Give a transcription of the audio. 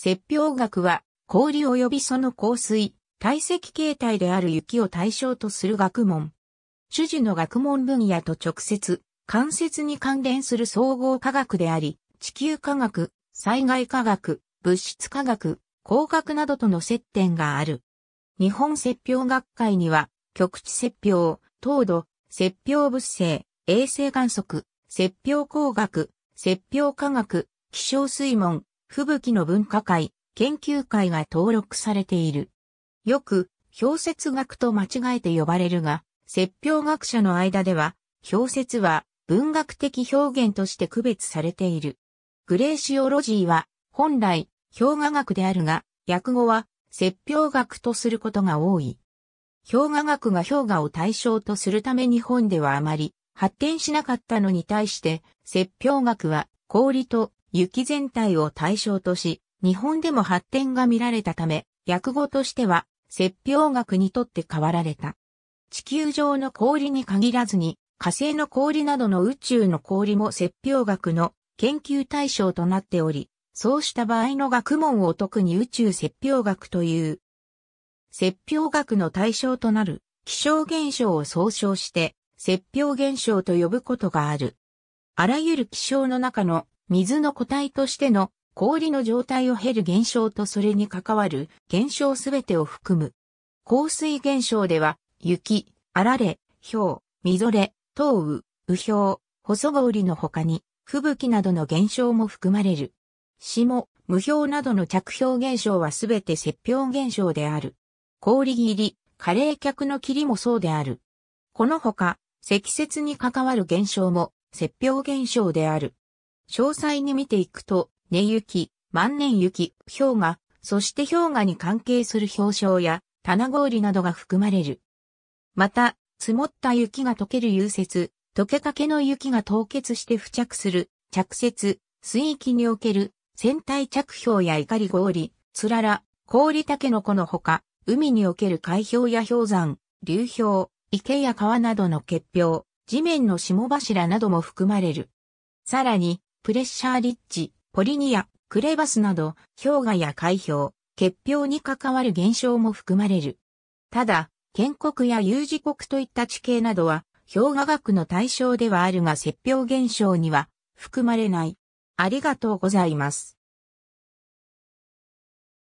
雪氷学は、氷及びその降水、堆積形態である雪を対象とする学問。主事の学問分野と直接、間接に関連する総合科学であり、地球科学、災害科学、物質科学、工学などとの接点がある。日本雪氷学会には、局地雪氷、糖度、雪氷物性、衛星観測、雪氷工学、雪氷科学、気象水門、吹雪の文化会、研究会が登録されている。よく、氷雪学と間違えて呼ばれるが、説表学者の間では、氷雪は文学的表現として区別されている。グレーシオロジーは、本来、氷河学であるが、訳語は、説表学とすることが多い。氷河学が氷河を対象とするため日本ではあまり発展しなかったのに対して、説表学は氷と雪全体を対象とし、日本でも発展が見られたため、訳語としては、雪氷学にとって変わられた。地球上の氷に限らずに、火星の氷などの宇宙の氷も雪氷学の研究対象となっており、そうした場合の学問を特に宇宙雪氷学という。雪氷学の対象となる気象現象を総称して、雪氷現象と呼ぶことがある。あらゆる気象の中の水の固体としての氷の状態を経る現象とそれに関わる現象すべてを含む。降水現象では、雪、あられ、氷、みぞれ、糖雨、雨氷、細氷の他に、吹雪などの現象も含まれる。霜、無氷などの着氷現象はすべて雪氷現象である。氷切り、加冷却の霧もそうである。このほか、積雪に関わる現象も雪氷現象である。詳細に見ていくと、根雪、万年雪、氷河、そして氷河に関係する氷床や、棚氷などが含まれる。また、積もった雪が溶ける融雪、溶けかけの雪が凍結して付着する、着雪、水域における、船体着氷や怒り氷、つらら、氷竹の子のほか、海における海氷や氷山、流氷、池や川などの結氷、地面の霜柱なども含まれる。さらに、プレッシャーリッチ、ポリニア、クレバスなど、氷河や海氷、結氷に関わる現象も含まれる。ただ、建国や有事国といった地形などは、氷河学の対象ではあるが、雪氷現象には含まれない。ありがとうございます。